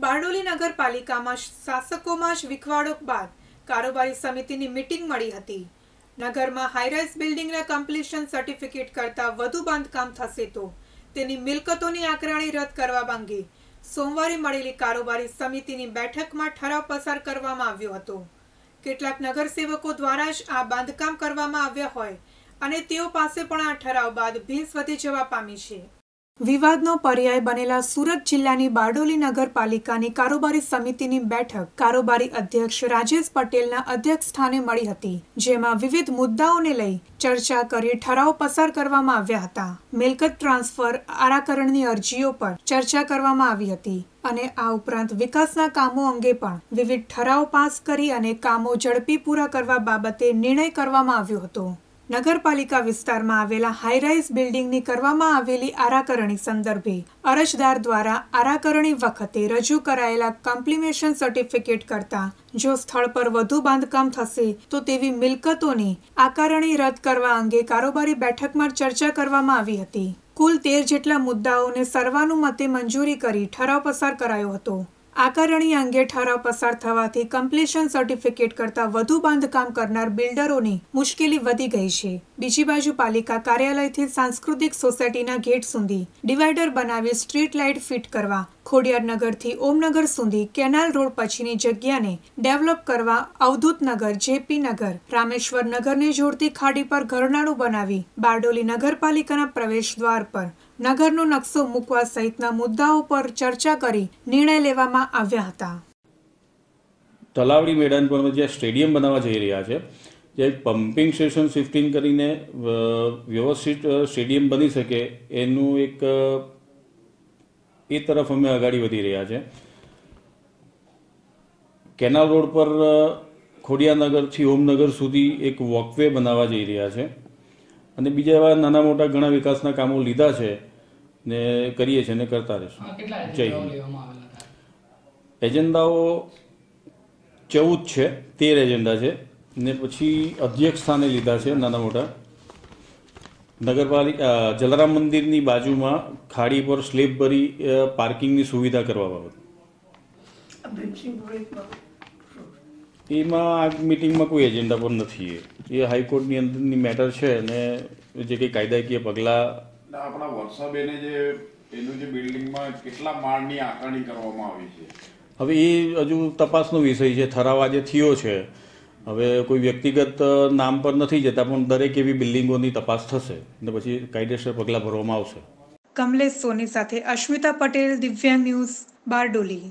બારડોલી નગરપાલિકામાં શાસકોમાં જ વિખવાડો બાદ કારોબારી સમિતિની મિટિંગ મળી હતી નગરમાં હાઈરાઇઝ બિલ્ડિંગના કમ્પ્લીશન સર્ટિફિકેટ કરતાં વધુ બાંધકામ થશે તો તેની મિલકતોની આકરણી રદ કરવા અંગે સોમવારે મળેલી કારોબારી સમિતિની બેઠકમાં ઠરાવ પસાર કરવામાં આવ્યો હતો કેટલાક નગરસેવકો દ્વારા જ આ બાંધકામ કરવામાં આવ્યા હોય અને તેઓ પાસે પણ આ ઠરાવ બાદ ભીંસ વધી જવા પામી છે વિવાદનો પર્યાય બનેલા સુરત જિલ્લાની બારડોલી નગરપાલિકાની કારોબારી સમિતિની બેઠક કારોબારી અધ્યક્ષ રાજેશ પટેલના અધ્યક્ષ સ્થાને મળી હતી જેમાં વિવિધ મુદ્દાઓને લઈ ચર્ચા કરી ઠરાવ પસાર કરવામાં આવ્યા હતા મિલકત ટ્રાન્સફર આરાકરણની અરજીઓ પર ચર્ચા કરવામાં આવી હતી અને આ ઉપરાંત વિકાસના કામો અંગે પણ વિવિધ ઠરાવ પાસ કરી અને કામો ઝડપી પૂરા કરવા બાબતે નિર્ણય કરવામાં આવ્યો હતો નગરપાલિકા વિસ્તારમાં આવેલા હાઈરાઇઝ બિલ્ડિંગની કરવામાં આવેલી આરાકરણી સંદર્ભે અરજદાર દ્વારા આરાકરણી વખતે રજૂ કરાયેલા કમ્પ્લિમેશન સર્ટિફિકેટ કરતાં જો સ્થળ પર વધુ બાંધકામ થશે તો તેવી મિલકતોની આકારણી રદ કરવા અંગે કારોબારી બેઠકમાં ચર્ચા કરવામાં આવી હતી કુલ તેર જેટલા મુદ્દાઓને સર્વાનુમતે મંજૂરી કરી ઠરાવ પસાર કરાયો હતો આકારણી અંગે ઠરાવ પસાર થવાથી કમ્પ્લીશન સર્ટિફિકેટ કરતાં વધુ બાંધકામ કરનાર બિલ્ડરોની મુશ્કેલી વધી ગઈ છે બીજી બાજુ પાલિકા કાર્યાલયથી સાંસ્કૃતિક સોસાયટીના ગેટ સુધી ડિવાઈડર બનાવી સ્ટ્રીટ લાઇટ ફિટ કરવા ખોડિયારનગરથી ઓમનગર સુધી કેનાલ રોડ પછીની જગ્યાને ડેવલપ કરવા અવધૂતનગર જેપી નગર જોડતી ખાડી પર ઘરનાળું બનાવી બારડોલી નગરપાલિકાના પ્રવેશ દ્વાર પર નગરનો નકશો મૂકવા સહિતના મુદ્દાઓ પર ચર્ચા કરી નિર્ણય લેવામાં આવ્યા હતા તલાવડી મેદાન પર જે સ્ટેડિયમ બનાવવા જઈ રહ્યા છે જે પમ્પિંગ સ્ટેશન શિફ્ટિંગ કરીને વ્યવસ્થિત સ્ટેડિયમ બની શકે એનું એક એ તરફ અમે આગળ વધી રહ્યા છે કેનાલ રોડ પર ખોડિયાનગરથી ઓમનગર સુધી એક વોકવે બનાવવા જઈ રહ્યા છે અને બીજા એવા નાના મોટા ઘણા વિકાસના કામો લીધા છે ને કરીએ છીએ ને કરતા રહીશું જય હિન્દ એજન્ડાઓ ચૌદ છે તેર એજન્ડા છે ને પછી અધ્યક્ષ સ્થાને લીધા છે નાના મોટા નગરપાલિકા જલારામ મંદિરની બાજુમાં ખાડી પર સ્લેબ ભરી પાર્કિંગની સુવિધા કરવા બાબત એમાં આ મિટિંગમાં કોઈ એજન્ડા પણ નથી એ હાઈકોર્ટની અંદરની મેટર છે અને જે કંઈ કાયદાકીય પગલાં આપણા વર્ષાબેને જે એનું જે બિલ્ડિંગમાં કેટલા માળની આકારણી કરવામાં આવી છે હવે એ હજુ તપાસનો વિષય છે ઠરાવ આજે થયો છે હવે કોઈ વ્યક્તિગત નામ પર નથી જતા પણ દરેક એવી બિલ્ડિંગોની તપાસ થશે અને પછી કાયદેસર પગલાં ભરવામાં આવશે કમલેશ સોની સાથે અશ્મિતા પટેલ દિવ્યાંગ ન્યૂઝ બારડોલી